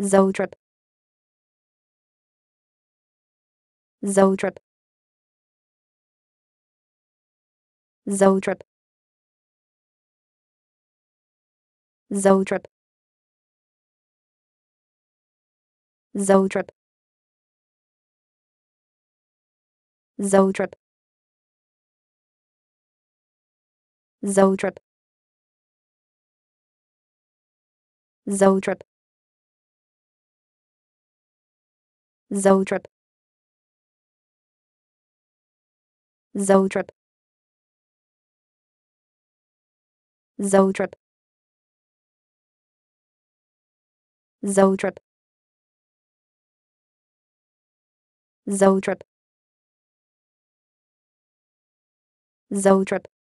Zotrip Zotrip Zotrip Zotrip Zotrip Zotrip Zotrip Zotrip Zotrip. Zotrip. Zotrip. Zotrip. Zotrip. Zotrip.